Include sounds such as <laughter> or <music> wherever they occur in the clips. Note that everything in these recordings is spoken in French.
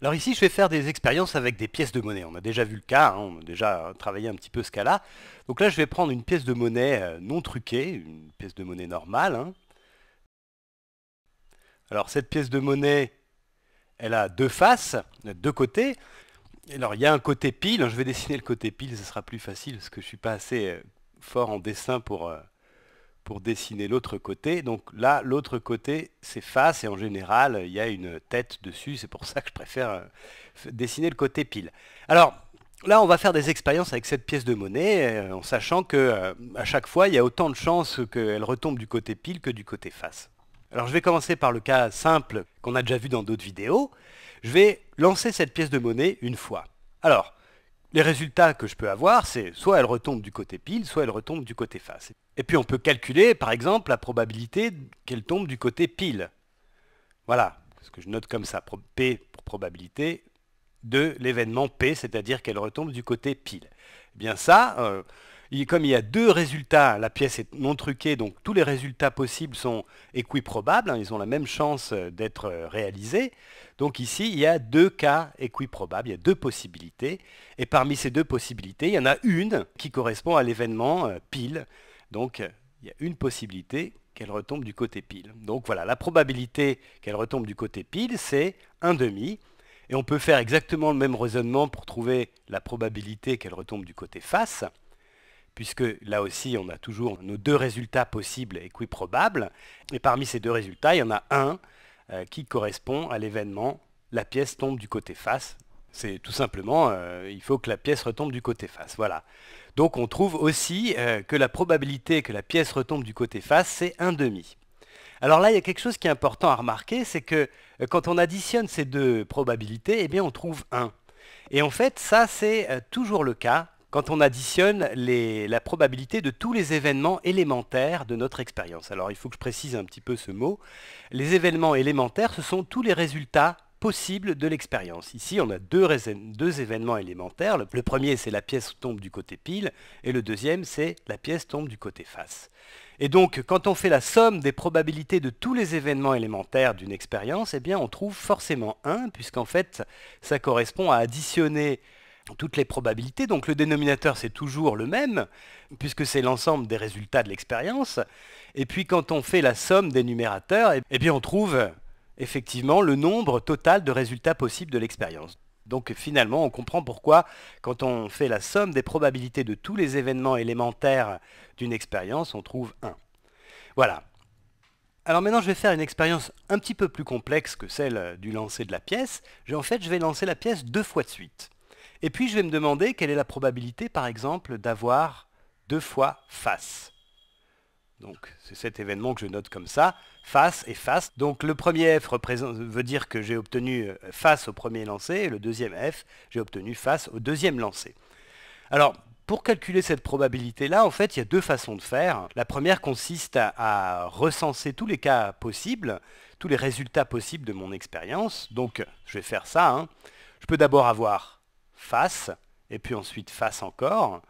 Alors ici, je vais faire des expériences avec des pièces de monnaie. On a déjà vu le cas, hein, on a déjà travaillé un petit peu ce cas-là. Donc là, je vais prendre une pièce de monnaie euh, non truquée, une pièce de monnaie normale. Hein. Alors cette pièce de monnaie, elle a deux faces, deux côtés. Alors il y a un côté pile, hein, je vais dessiner le côté pile, ce sera plus facile parce que je ne suis pas assez euh, fort en dessin pour, euh, pour dessiner l'autre côté. Donc là, l'autre côté face et en général, il y a une tête dessus. C'est pour ça que je préfère euh, dessiner le côté pile. Alors là, on va faire des expériences avec cette pièce de monnaie euh, en sachant que euh, à chaque fois, il y a autant de chances qu'elle retombe du côté pile que du côté face. Alors je vais commencer par le cas simple qu'on a déjà vu dans d'autres vidéos. Je vais lancer cette pièce de monnaie une fois. Alors, les résultats que je peux avoir, c'est soit elle retombe du côté pile, soit elle retombe du côté face. Et puis on peut calculer, par exemple, la probabilité qu'elle tombe du côté pile. Voilà, ce que je note comme ça, P pour probabilité de l'événement P, c'est-à-dire qu'elle retombe du côté pile. Eh bien ça, euh, comme il y a deux résultats, la pièce est non truquée, donc tous les résultats possibles sont équiprobables, hein, ils ont la même chance euh, d'être euh, réalisés. Donc ici, il y a deux cas équiprobables, il y a deux possibilités. Et parmi ces deux possibilités, il y en a une qui correspond à l'événement euh, pile. Donc il y a une possibilité qu'elle retombe du côté pile. Donc voilà, la probabilité qu'elle retombe du côté pile, c'est 1 demi. Et on peut faire exactement le même raisonnement pour trouver la probabilité qu'elle retombe du côté face, puisque là aussi, on a toujours nos deux résultats possibles et Et parmi ces deux résultats, il y en a un euh, qui correspond à l'événement la pièce tombe du côté face. C'est tout simplement, euh, il faut que la pièce retombe du côté face. Voilà. Donc on trouve aussi euh, que la probabilité que la pièce retombe du côté face, c'est 1 demi. Alors là, il y a quelque chose qui est important à remarquer, c'est que quand on additionne ces deux probabilités, eh bien on trouve 1. Et en fait, ça c'est toujours le cas quand on additionne la probabilité de tous les événements élémentaires de notre expérience. Alors il faut que je précise un petit peu ce mot. Les événements élémentaires, ce sont tous les résultats possibles de l'expérience. Ici, on a deux, événements élémentaires. Le, premier, c'est la pièce tombe du côté pile, et le deuxième, c'est la pièce tombe du côté face. Et donc, quand on fait la somme des probabilités de tous les événements élémentaires d'une expérience, eh bien, on trouve forcément 1, puisqu'en fait, ça correspond à additionner toutes les probabilités. Donc le dénominateur, c'est toujours le même, puisque c'est l'ensemble des résultats de l'expérience. Et puis quand on fait la somme des numérateurs, eh, eh bien on trouve effectivement le nombre total de résultats possibles de l'expérience. Donc finalement, on comprend pourquoi, quand on fait la somme des probabilités de tous les événements élémentaires d'une expérience, on trouve 1. Voilà. Alors maintenant, je vais faire une expérience un petit peu plus complexe que celle euh, du lancer de la pièce. En fait, je vais lancer la pièce deux fois de suite. Et puis je vais me demander quelle est la probabilité, par exemple, d'avoir deux fois face. Donc c'est cet événement que je note comme ça, face et face. Donc le premier F veut dire que j'ai obtenu euh, face au premier lancé, et le deuxième F, j'ai obtenu face au deuxième lancé. Alors, pour calculer cette probabilité-là, en fait, il y a deux façons de faire. La première consiste à, recenser tous les cas possibles, tous les résultats possibles de mon expérience. Donc, je vais faire ça. Hein. Je peux d'abord avoir face, et puis ensuite face encore.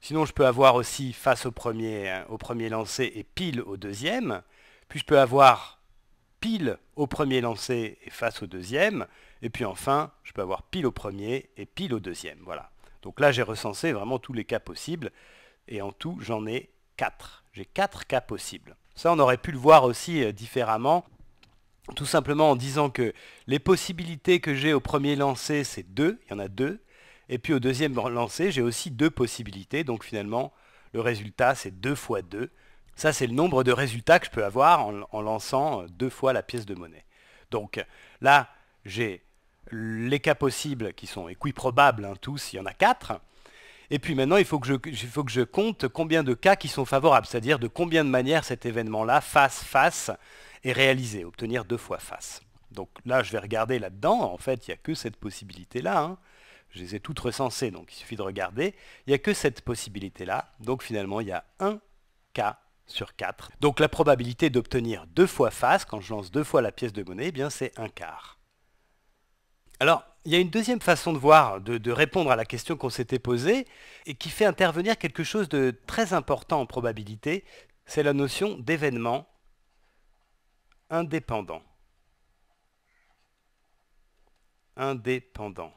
Sinon, je peux avoir aussi face au premier, au premier lancé et pile au deuxième. Puis je peux avoir pile au premier lancé et face au deuxième. Et puis enfin, je peux avoir pile au premier et pile au deuxième. Voilà. Donc là, j'ai recensé vraiment tous les cas possibles. Et en tout, j'en ai 4. J'ai 4 cas possibles. Ça, on aurait pu le voir aussi euh, différemment. Tout simplement en disant que les possibilités que j'ai au premier lancé, c'est 2. Il y en a deux. Et puis au deuxième lancé, j'ai aussi deux possibilités. Donc finalement, le résultat, c'est 2 fois 2. Ça, c'est le nombre de résultats que je peux avoir en, lançant deux fois la pièce de monnaie. Donc là, j'ai les cas possibles qui sont équiprobables, hein, tous, il y en a quatre. Et puis maintenant, il faut que, je, faut que je compte combien de cas qui sont favorables, c'est-à-dire de combien de manières cet événement-là, face, face, est réalisé, obtenir deux fois face. Donc là, je vais regarder là-dedans. En fait, il n'y a que cette possibilité-là. Hein. Je les ai toutes recensées, donc il suffit de regarder. Il n'y a que cette possibilité-là. Donc finalement, il y a 1 cas sur 4. Donc la probabilité d'obtenir deux fois face, quand je lance deux fois la pièce de monnaie, eh c'est un quart. Alors, il y a une deuxième façon de voir, de répondre à la question qu'on s'était posée, et qui fait intervenir quelque chose de très important en probabilité, c'est la notion d'événement indépendant. Indépendant.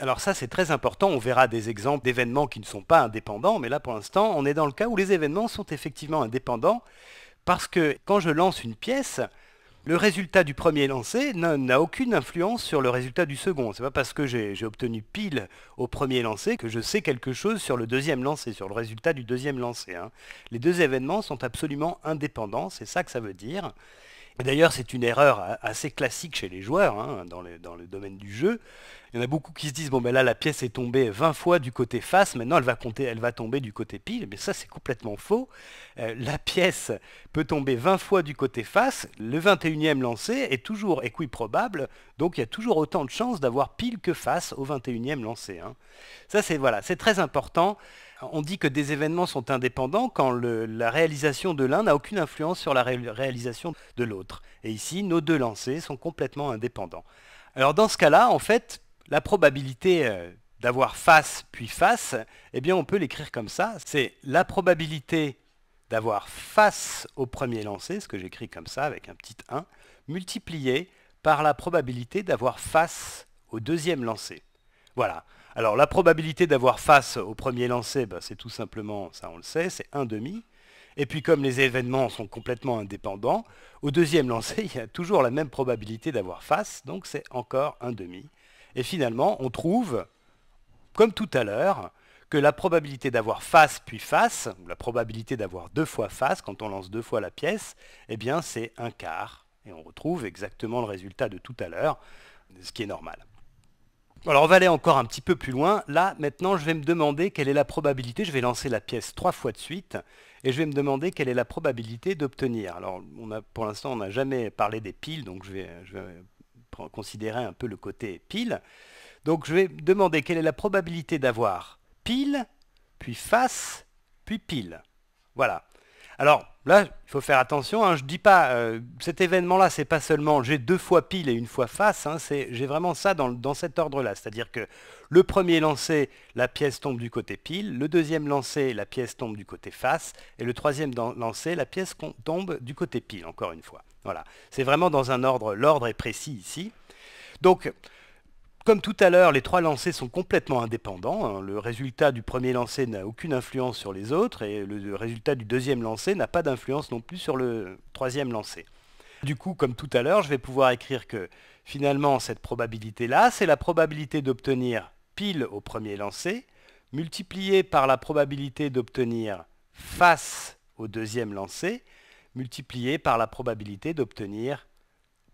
Alors ça, c'est très important. On verra des exemples d'événements qui ne sont pas indépendants, mais là, pour l'instant, on est dans le cas où les événements sont effectivement indépendants, parce que quand je lance une pièce, le résultat du premier lancé n'a aucune influence sur le résultat du second. C'est pas parce que j'ai obtenu pile au premier lancé que je sais quelque chose sur le deuxième lancé, sur le résultat du deuxième lancé. Hein. Les deux événements sont absolument indépendants, c'est ça que ça veut dire. D'ailleurs, c'est une erreur assez classique chez les joueurs, hein, dans, le, domaine du jeu. Il y en a beaucoup qui se disent, bon ben là la pièce est tombée 20 fois du côté face, maintenant elle va, compter, elle va tomber du côté pile, mais ça c'est complètement faux. Euh, la pièce peut tomber 20 fois du côté face, le 21e lancé est toujours équiprobable, donc il y a toujours autant de chances d'avoir pile que face au 21e lancé. Hein. Ça c'est voilà, c'est très important. On dit que des événements sont indépendants quand la réalisation de l'un n'a aucune influence sur la réalisation de l'autre. Et ici, nos deux lancers sont complètement indépendants. Alors dans ce cas-là, en fait, la probabilité euh, d'avoir face puis face, eh bien on peut l'écrire comme ça. C'est la probabilité d'avoir face au premier lancer, ce que j'écris comme ça avec un petit 1, multiplié par la probabilité d'avoir face au deuxième lancer. Voilà. Alors la probabilité d'avoir face au premier lancer, ben, c'est tout simplement, ça on le sait, c'est un demi. Et puis comme les événements sont complètement indépendants, au deuxième lancer, <laughs> il y a toujours la même probabilité d'avoir face, donc c'est encore un demi. Et finalement, on trouve, comme tout à l'heure, que la probabilité d'avoir face puis face, ou la probabilité d'avoir deux fois face quand on lance deux fois la pièce, eh bien c'est un quart. Et on retrouve exactement le résultat de tout à l'heure, ce qui est normal. Alors on va aller encore un petit peu plus loin. Là, maintenant, je vais me demander quelle est la probabilité. Je vais lancer la pièce trois fois de suite et je vais me demander quelle est la probabilité d'obtenir. Alors, pour l'instant, on n'a jamais parlé des piles, donc je vais considérer un peu le côté pile. Donc je vais demander quelle est la probabilité d'avoir pile, puis face, puis pile. Voilà. Alors là, il faut faire attention, hein. je ne dis pas, euh, cet événement-là, c'est pas seulement j'ai deux fois pile et une fois face, hein. j'ai vraiment ça dans, dans cet ordre-là. C'est-à-dire que le premier lancé, la pièce tombe du côté pile, le deuxième lancé, la pièce tombe du côté face, et le troisième lancé, la pièce tombe du côté pile, encore une fois. Voilà, c'est vraiment dans un ordre, l'ordre est précis ici. Donc, comme tout à l'heure, les trois lancers sont complètement indépendants. Hein. Le résultat du premier lancé n'a aucune influence sur les autres et le résultat du deuxième lancé n'a pas d'influence non plus sur le troisième lancé. Du coup, comme tout à l'heure, je vais pouvoir écrire que finalement, cette probabilité-là, c'est la probabilité d'obtenir pile au premier lancé multipliée par la probabilité d'obtenir face au deuxième lancé multiplié par la probabilité d'obtenir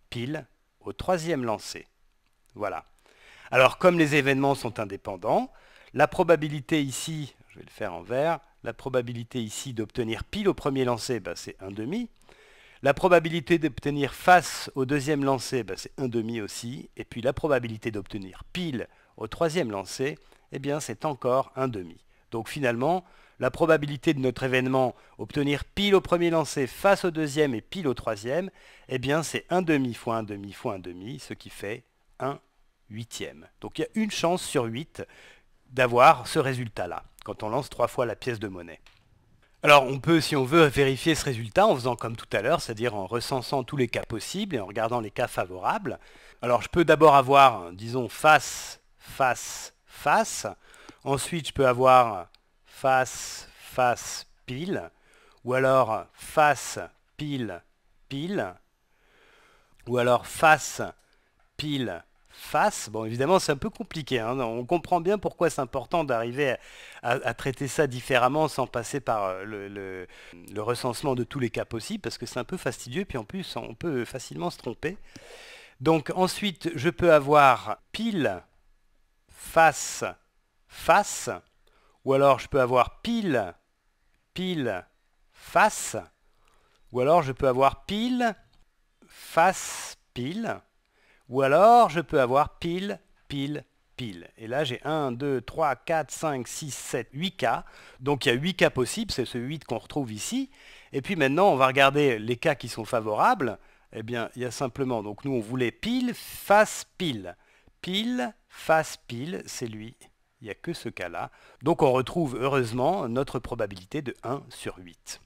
pile au troisième lancer. Voilà. Alors comme les événements sont indépendants, la probabilité ici, je vais le faire en vert, la probabilité ici d'obtenir pile au premier lancer, bah, c'est 1 demi. La probabilité d'obtenir face au deuxième lancer, bah, c'est 1 demi aussi. Et puis la probabilité d'obtenir pile au troisième lancer, eh bien c'est encore 1 demi. Donc finalement, la probabilité de notre événement obtenir pile au premier lancé face au deuxième et pile au troisième, eh bien c'est 1 demi fois 1 demi fois 1 demi, ce qui fait 1 huitième. Donc il y a une chance sur 8 d'avoir ce résultat-là, quand on lance trois fois la pièce de monnaie. Alors on peut, si on veut, vérifier ce résultat en faisant comme tout à l'heure, c'est-à-dire en recensant tous les cas possibles et en regardant les cas favorables. Alors je peux d'abord avoir, disons, face, face, face. Ensuite, je peux avoir face, face, pile, ou alors face, pile, pile, ou alors face, pile, face. Bon, évidemment, c'est un peu compliqué. Hein. On comprend bien pourquoi c'est important d'arriver à, traiter ça différemment sans passer par euh, le, recensement de tous les cas possibles, parce que c'est un peu fastidieux, puis en plus, on peut facilement se tromper. Donc ensuite, je peux avoir pile, face, face. Ou alors je peux avoir pile, pile, face. Ou alors je peux avoir pile, face, pile. Ou alors je peux avoir pile, pile, pile. Et là j'ai 1, 2, 3, 4, 5, 6, 7, 8 cas. Donc il y a 8 cas possibles, c'est ce 8 qu'on retrouve ici. Et puis maintenant on va regarder les cas qui sont favorables. Eh bien il y a simplement, donc nous on voulait pile, face, pile. Pile, face, pile, c'est lui. Il n'y a que ce cas-là. Donc on retrouve heureusement notre probabilité de 1 sur 8.